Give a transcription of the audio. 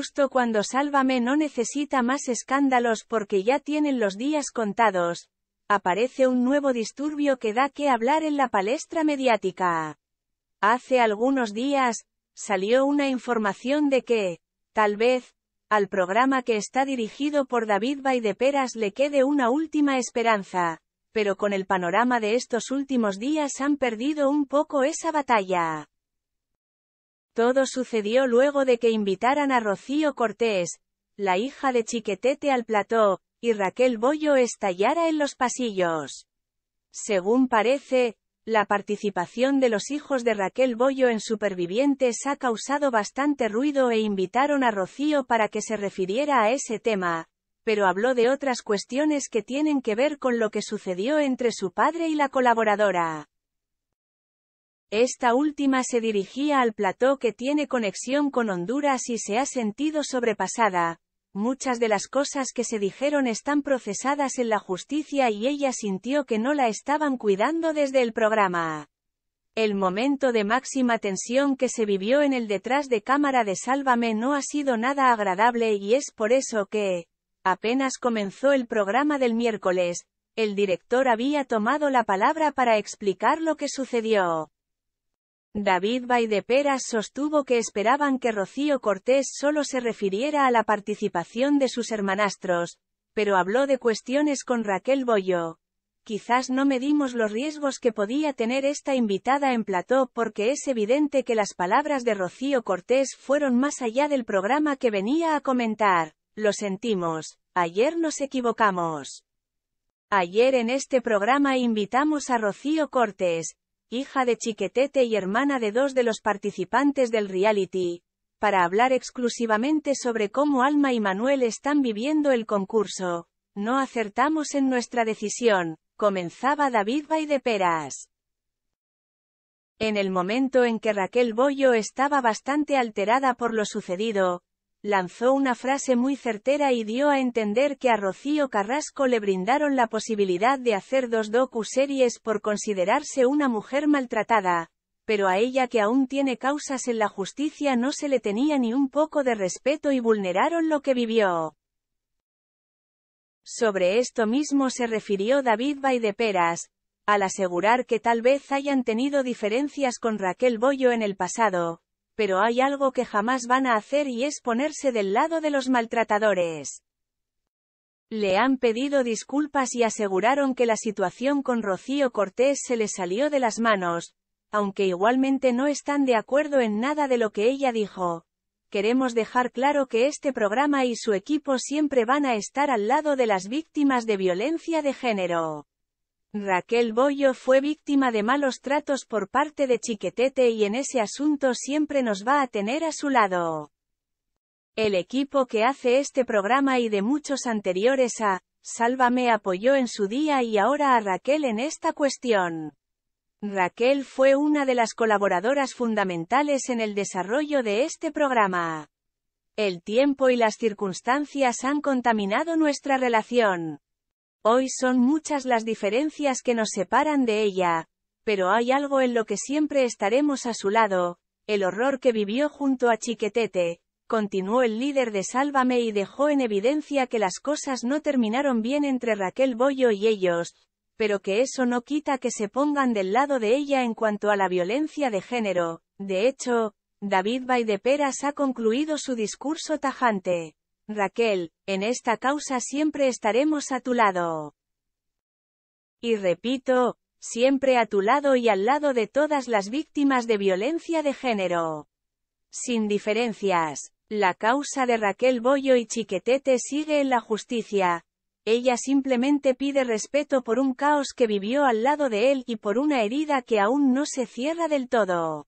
justo cuando Sálvame no necesita más escándalos porque ya tienen los días contados, aparece un nuevo disturbio que da que hablar en la palestra mediática. Hace algunos días, salió una información de que, tal vez, al programa que está dirigido por David Peras le quede una última esperanza, pero con el panorama de estos últimos días han perdido un poco esa batalla. Todo sucedió luego de que invitaran a Rocío Cortés, la hija de Chiquetete al plató, y Raquel Bollo estallara en los pasillos. Según parece, la participación de los hijos de Raquel Bollo en Supervivientes ha causado bastante ruido e invitaron a Rocío para que se refiriera a ese tema, pero habló de otras cuestiones que tienen que ver con lo que sucedió entre su padre y la colaboradora. Esta última se dirigía al plató que tiene conexión con Honduras y se ha sentido sobrepasada. Muchas de las cosas que se dijeron están procesadas en la justicia y ella sintió que no la estaban cuidando desde el programa. El momento de máxima tensión que se vivió en el detrás de cámara de Sálvame no ha sido nada agradable y es por eso que, apenas comenzó el programa del miércoles, el director había tomado la palabra para explicar lo que sucedió. David Peras sostuvo que esperaban que Rocío Cortés solo se refiriera a la participación de sus hermanastros, pero habló de cuestiones con Raquel Boyo. Quizás no medimos los riesgos que podía tener esta invitada en plató porque es evidente que las palabras de Rocío Cortés fueron más allá del programa que venía a comentar. Lo sentimos, ayer nos equivocamos. Ayer en este programa invitamos a Rocío Cortés, hija de Chiquetete y hermana de dos de los participantes del reality, para hablar exclusivamente sobre cómo Alma y Manuel están viviendo el concurso. No acertamos en nuestra decisión, comenzaba David Peras. En el momento en que Raquel Bollo estaba bastante alterada por lo sucedido, lanzó una frase muy certera y dio a entender que a Rocío Carrasco le brindaron la posibilidad de hacer dos docu-series por considerarse una mujer maltratada, pero a ella que aún tiene causas en la justicia no se le tenía ni un poco de respeto y vulneraron lo que vivió. Sobre esto mismo se refirió David Peras, al asegurar que tal vez hayan tenido diferencias con Raquel Bollo en el pasado, pero hay algo que jamás van a hacer y es ponerse del lado de los maltratadores. Le han pedido disculpas y aseguraron que la situación con Rocío Cortés se le salió de las manos, aunque igualmente no están de acuerdo en nada de lo que ella dijo. Queremos dejar claro que este programa y su equipo siempre van a estar al lado de las víctimas de violencia de género. Raquel Bollo fue víctima de malos tratos por parte de Chiquetete y en ese asunto siempre nos va a tener a su lado. El equipo que hace este programa y de muchos anteriores a Sálvame apoyó en su día y ahora a Raquel en esta cuestión. Raquel fue una de las colaboradoras fundamentales en el desarrollo de este programa. El tiempo y las circunstancias han contaminado nuestra relación. Hoy son muchas las diferencias que nos separan de ella, pero hay algo en lo que siempre estaremos a su lado, el horror que vivió junto a Chiquetete, continuó el líder de Sálvame y dejó en evidencia que las cosas no terminaron bien entre Raquel Bollo y ellos, pero que eso no quita que se pongan del lado de ella en cuanto a la violencia de género. De hecho, David Peras ha concluido su discurso tajante. Raquel, en esta causa siempre estaremos a tu lado. Y repito, siempre a tu lado y al lado de todas las víctimas de violencia de género. Sin diferencias, la causa de Raquel Bollo y Chiquetete sigue en la justicia. Ella simplemente pide respeto por un caos que vivió al lado de él y por una herida que aún no se cierra del todo.